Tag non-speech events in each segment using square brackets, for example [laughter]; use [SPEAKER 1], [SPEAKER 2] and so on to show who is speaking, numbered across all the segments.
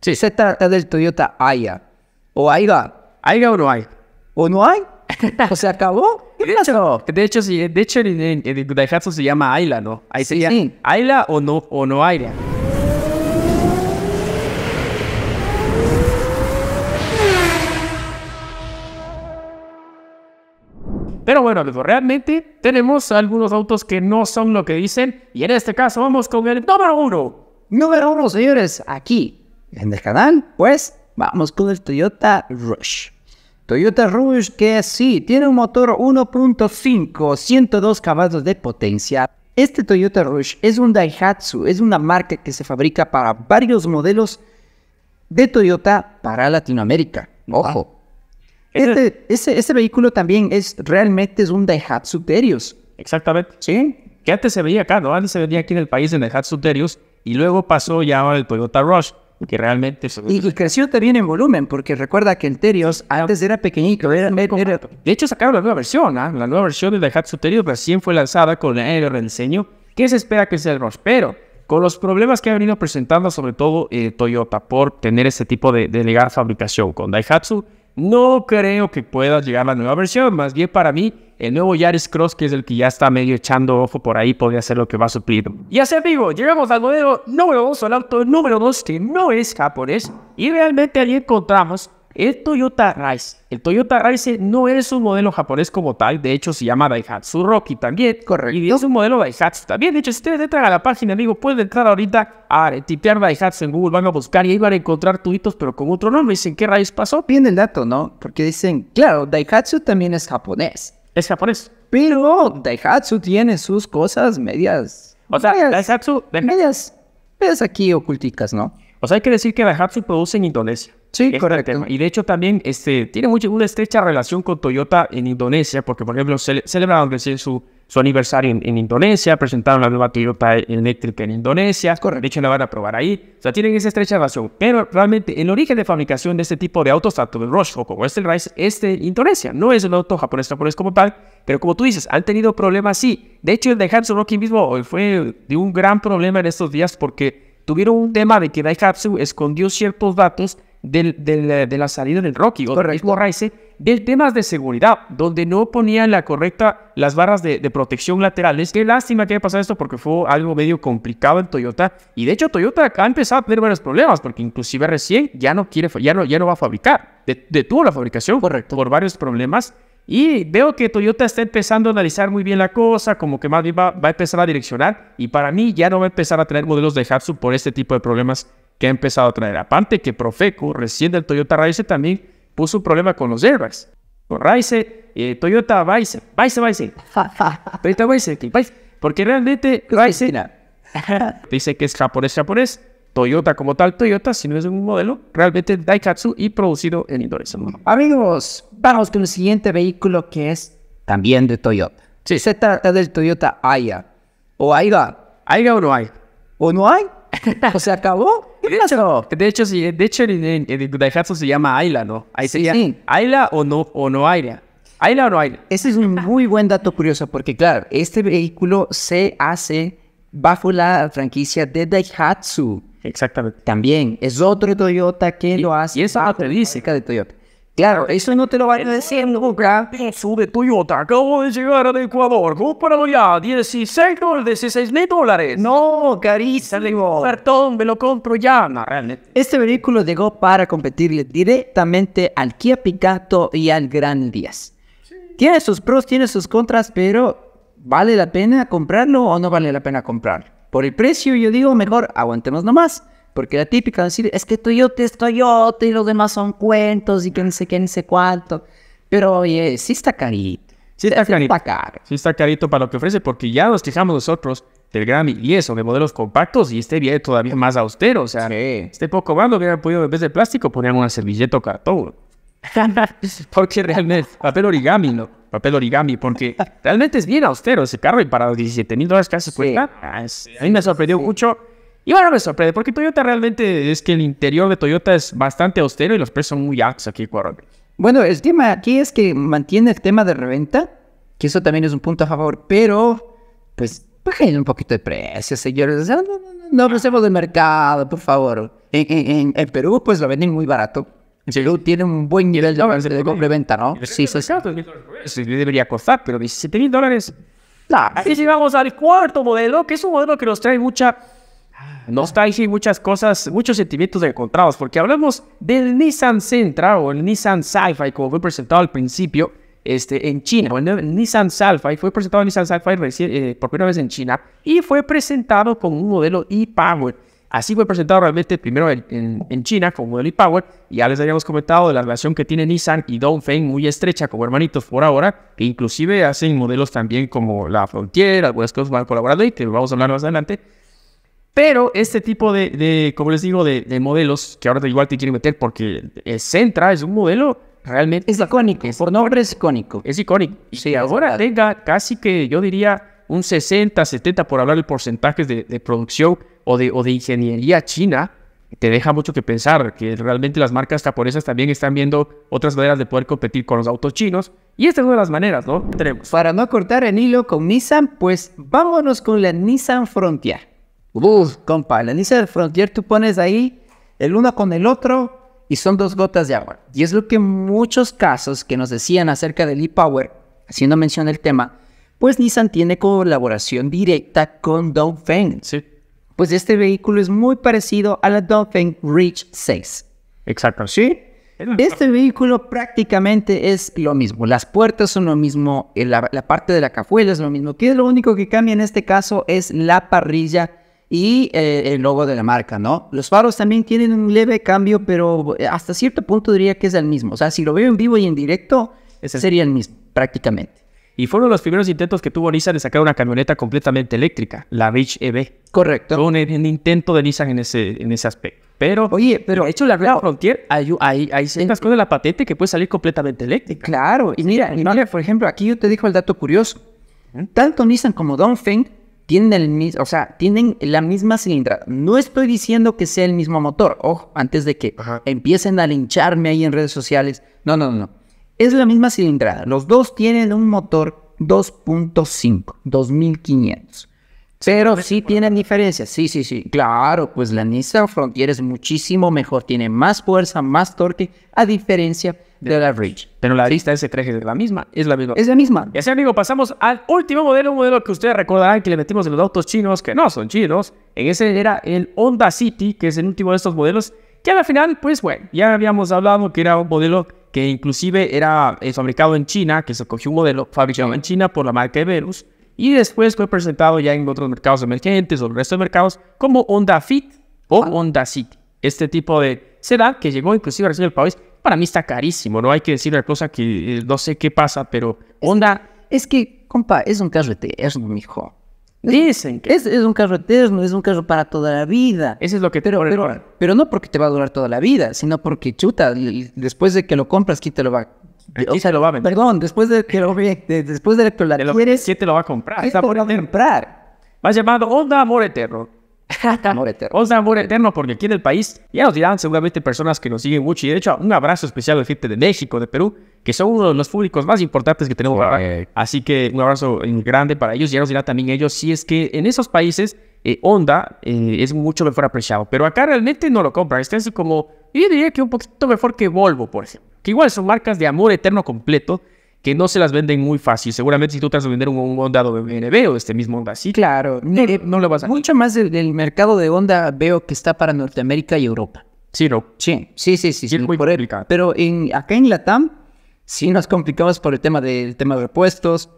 [SPEAKER 1] Sí. Se trata del Toyota Aya. ¿O Aiga? ¿Aiga o no hay? ¿O no hay?
[SPEAKER 2] [laughs] ¿O se acabó?
[SPEAKER 1] ¿Qué pasó? De hecho, sí, de hecho en, en, Daihatsu se llama Ayla, ¿no? Ahí sería Ayla o no, o no Pero bueno, realmente tenemos algunos autos que no son lo que
[SPEAKER 2] dicen. Y en este caso vamos con el número uno. Número uno, señores, aquí en el canal, pues vamos con el Toyota Rush. Toyota Rush que sí, tiene un motor 1.5, 102 caballos de potencia. Este Toyota Rush es un Daihatsu, es una marca que se fabrica para varios modelos de Toyota para Latinoamérica. Ojo. Ah. Este, ese, vehículo también es realmente es un Daihatsu Terios. Exactamente. Sí. Que antes se veía
[SPEAKER 1] acá, ¿no? Antes se veía aquí en el país en Daihatsu Terios y luego pasó ya el Toyota Rush que
[SPEAKER 2] realmente... Y, creció también en volumen, porque recuerda que el Terios antes era pequeñito, era, De hecho sacaron la nueva versión, ¿ah? la nueva versión de Daihatsu Terios recién fue lanzada con el rediseño
[SPEAKER 1] que se espera que sea el pero con los problemas que ha venido presentando sobre todo eh, Toyota por tener ese tipo de delegar fabricación con Daihatsu, no creo que pueda llegar la nueva versión, más bien para mí el nuevo Yaris Cross, que es el que ya está medio echando ojo por ahí, podría ser lo que va a suplir. Y así amigo, llegamos al modelo número 2, al auto número 2, que no es japonés, y realmente ahí encontramos el Toyota Rise. El Toyota Rise no es un modelo japonés como tal, de hecho se llama Daihatsu Rocky también. Correcto. Y es un modelo Daihatsu también. De hecho, si ustedes entran a la página, amigo, pueden entrar ahorita a tipear Daihatsu en Google, van a buscar y ahí van a
[SPEAKER 2] encontrar tuitos, pero con otro nombre. Dicen, ¿qué raíz pasó? Bien el dato, ¿no? Porque dicen, claro, Daihatsu también es japonés. Es japonés. Pero Daihatsu tiene sus cosas medias. O sea, Daihatsu. Medias, medias aquí oculticas, ¿no? O sea, hay que decir que
[SPEAKER 1] Daihatsu produce en Indonesia. Sí, este correcto. Y de hecho también este, tiene una estrecha relación con Toyota en Indonesia, porque por ejemplo cele, celebraron recién su su aniversario en, Indonesia, presentaron la nueva Toyota eléctrica en Indonesia, Corre, de hecho la van a probar ahí, o sea, tienen esa estrecha relación, pero realmente el origen de fabricación de este tipo de autos, tanto de Roche o como este Rice, es de Indonesia, no es el auto japonés-japonés como tal, pero como tú dices, han tenido problemas, sí, de hecho el de Hanson Rocking mismo fue de un gran problema en estos días porque tuvieron un tema de que Daihatsu escondió ciertos datos eh, de la salida del Rocky, o del mismo del temas de seguridad, donde no ponían la correcta, las barras de, protección laterales. Qué lástima que haya pasado esto porque fue algo medio complicado en Toyota. Y de hecho, Toyota ha empezado a tener varios problemas, porque inclusive recién ya no quiere, ya no, ya no va a fabricar. detuvo la fabricación Correcto. por varios problemas. Y veo que Toyota está empezando a analizar muy bien la cosa, como que más bien va, va, a empezar a direccionar. Y para mí ya no va a empezar a tener modelos de Hatsu por este tipo de problemas que ha empezado a traer. Aparte que Profeco, recién del Toyota Raize también puso un problema con los airbags. Con y eh, Toyota Vice, Vice, Vice, Toyota Vice, porque realmente
[SPEAKER 2] [laughs]
[SPEAKER 1] dice que es japonés, japonés. Toyota como tal, Toyota, si no es un
[SPEAKER 2] modelo realmente Daikatsu y producido en Indonesia. Amigos, vamos con el siguiente vehículo que es también de Toyota. Sí. Se trata del Toyota Aya. O Aiga. Aiga o no hay. ¿O no hay? ¿O se acabó? De hecho, sí, de hecho en, Daihatsu se llama Ayla, ¿no? Ahí sí. Ayla o no, o no Ayla. Ayla o no Ayla. Ese es un muy buen dato curioso porque, claro, este vehículo se hace bajo la franquicia de Daihatsu. Exactamente. También es otro Toyota que lo hace. Y eso te dice. de Toyota. Claro, eso no te lo van a decir nunca.
[SPEAKER 1] Sube Toyota, acabo de llegar al Ecuador, cómpralo ya, 16 dólares, 16
[SPEAKER 2] mil dólares. No, carísimo. Perdón, me lo compro ya. este vehículo llegó para competirle directamente al Kia Picato y al Gran Díaz. Tiene sus pros, tiene sus contras, pero ¿vale la pena comprarlo o no vale la pena comprarlo? Por el precio yo digo, mejor aguantemos nomás. Porque la típica decir, es que Toyota es Toyota y los demás son cuentos y quién sé quién sé cuánto. Pero oye, sí está carito. Sí está, carito. Sí
[SPEAKER 1] está carito para lo que ofrece, porque ya nos quejamos nosotros del Grammy y eso, de modelos compactos, y este viene todavía más austero. O sea, este poco más lo hubieran podido, en vez de plástico, ponían una servilleta o cartón. [laughs] porque realmente, papel origami, ¿no? Papel origami, porque realmente es bien austero ese carro y para 17 mil dólares casi hace sí. Ah, a mí me sorprendió mucho y bueno, me sorprende, porque Toyota realmente es que el interior de Toyota es bastante austero y los precios son muy altos aquí en
[SPEAKER 2] Bueno, el tema aquí es que mantiene el tema de reventa, que eso también es un punto a favor, pero pues bajen un poquito de precios, señores. No, no, no del mercado, por favor. En, Perú, pues lo venden muy barato. En Perú tiene un buen nivel de, de, venta ¿no? Sí, sí, sí. debería costar, pero 17 mil dólares.
[SPEAKER 1] Y si vamos al cuarto modelo, que es un modelo que nos trae mucha no está ahí muchas cosas, muchos sentimientos encontrados, porque hablamos del Nissan Sentra o el Nissan Sci-Fi, como fue presentado al principio este, en China. Bueno, Nissan Sci-Fi fue presentado Nissan eh, por primera vez en China y fue presentado con un modelo e-Power. Así fue presentado realmente primero en, en, China con modelo e-Power. Ya les habíamos comentado de la relación que tiene Nissan y Dongfeng, muy estrecha como hermanitos por ahora, que inclusive hacen modelos también como la Frontier, algunas cosas van colaborando y que vamos a hablar más adelante. Pero este tipo de, como les digo, de, modelos, que ahora igual te quieren meter porque es Centra es un modelo realmente... Es icónico, es, por nombre es icónico. Es icónico. Y ahora tenga casi que, yo diría, un 60, 70, por hablar de porcentajes de, producción o de, o de ingeniería china, te deja mucho que pensar, que realmente las marcas japonesas también están viendo otras maneras de poder competir con los autos chinos.
[SPEAKER 2] Y esta es una de las maneras, ¿no? Para no cortar el hilo con Nissan, pues vámonos con la Nissan Frontier. Uf, Nissan Frontier tú pones ahí el uno con el otro y son dos gotas de agua. Y es lo que muchos casos que nos decían acerca del e-Power, haciendo mención del tema, pues Nissan tiene colaboración directa con Dongfeng. Pues este vehículo es muy parecido a la Dongfeng Reach 6. Exacto. Sí. Este vehículo prácticamente es lo mismo. Las puertas son lo mismo, eh, la, parte de la cafuela es lo mismo. Que lo único que cambia en este caso es la parrilla y eh, el logo de la marca, ¿no? Los faros también tienen un leve cambio, pero eh, hasta cierto punto diría que es el mismo. O sea, si lo veo en vivo y en directo, sería el mismo, prácticamente.
[SPEAKER 1] Y fueron los primeros intentos que tuvo Nissan de sacar una camioneta completamente eléctrica, la Ridge EV. Correcto. Fue un, intento de Nissan en ese, en ese aspecto. Pero, oye, pero de hecho
[SPEAKER 2] la Real Frontier, hay, cosas de la patente que puede salir completamente eléctrica. Claro, y mira, mira, por ejemplo, aquí yo te dijo el dato curioso. Tanto Nissan como Dongfeng tienen, el o sea, tienen la misma cilindrada. No estoy diciendo que sea el mismo motor, ojo, antes de que empiecen a lincharme ahí en redes sociales. No, no, no. Es la misma cilindrada. Los dos tienen un motor 2.5, 2500. Pero sí tienen diferencias, sí, sí, sí. Claro, pues la Nissan Frontier es muchísimo mejor, tiene más fuerza, más torque, a diferencia de la Ridge. Pero la arista S3 es la misma,
[SPEAKER 1] es la misma. Es la misma. Y así, amigo, pasamos al último modelo, un modelo que ustedes recordarán que le metimos en los autos chinos, que no son chinos. En ese era el Honda City, que es el último de estos modelos. Que al final, pues bueno, ya habíamos hablado que era un modelo que inclusive era eh, fabricado en China, que se cogió un modelo fabricado en China por la marca Venus y después fue presentado ya en otros mercados emergentes o el resto de mercados como Honda Fit o Honda City. Este tipo de sedán que llegó inclusive a el país, para mí está carísimo, no hay que decir la cosa que eh, no sé qué pasa,
[SPEAKER 2] pero Honda... Es que, compa, es un carro eterno, mijo. Dicen que... Es, un carro eterno, es un carro para toda la vida. Eso es lo que te pero, pero, no porque te va a durar toda la vida, sino porque, chuta, después de que lo compras, aquí te lo va, a lo va a vender. Perdón, después de que lo después de lo, quieres, ¿quién te lo va a comprar? ¿Quién te lo va a comprar? Va llamado
[SPEAKER 1] Onda Amor Eterno. [laughs] amor eterno. Onda Amor Eterno, porque aquí en el país ya nos dirán seguramente personas que nos siguen mucho. Y de hecho, un abrazo especial de gente de México, de Perú, que son uno de los públicos más importantes que tenemos. Así que un abrazo grande para ellos. Ya nos dirán también ellos si es que en esos países eh, Onda eh, es mucho mejor apreciado. Pero acá realmente no lo compran. Este es como, yo diría que un poquito mejor que Volvo, por ejemplo igual son marcas de amor eterno completo que no se las venden muy fácil. Seguramente si tú tratas de vender un, un Honda BNB o este mismo Honda sí. Claro, eh,
[SPEAKER 2] no, lo vas a. Mucho más del, mercado de Honda veo que está para Norteamérica y Europa. Sí, ¿no? Sí, sí, sí, sí. sí muy e- Pero en, acá en Latam sí nos complicamos por el tema del tema de repuestos.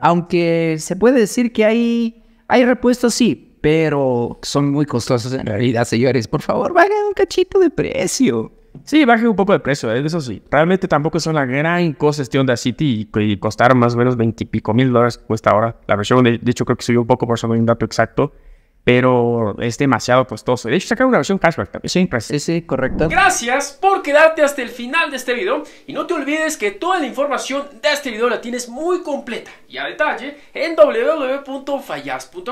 [SPEAKER 2] Aunque se puede decir que hay, hay repuestos, sí, pero son muy costosos en realidad, señores. Por favor, vayan un cachito de
[SPEAKER 1] precio. Sí, baje un poco de precio, ¿eh? eso sí. Realmente tampoco es una gran cosa de City y, y costaron más o menos veintipico mil dólares cuesta ahora. La versión, de, de, hecho, creo que subió un poco, por eso un dato exacto pero es demasiado costoso. De hecho, sacaron una versión cashback también. correcto. Gracias por quedarte hasta el final de este video y no te olvides que toda la información de este video la tienes muy completa y a detalle en www.fallas.com.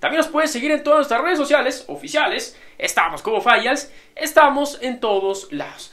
[SPEAKER 1] También nos puedes seguir en todas nuestras redes sociales oficiales. Estamos como Fallas, estamos en todos lados.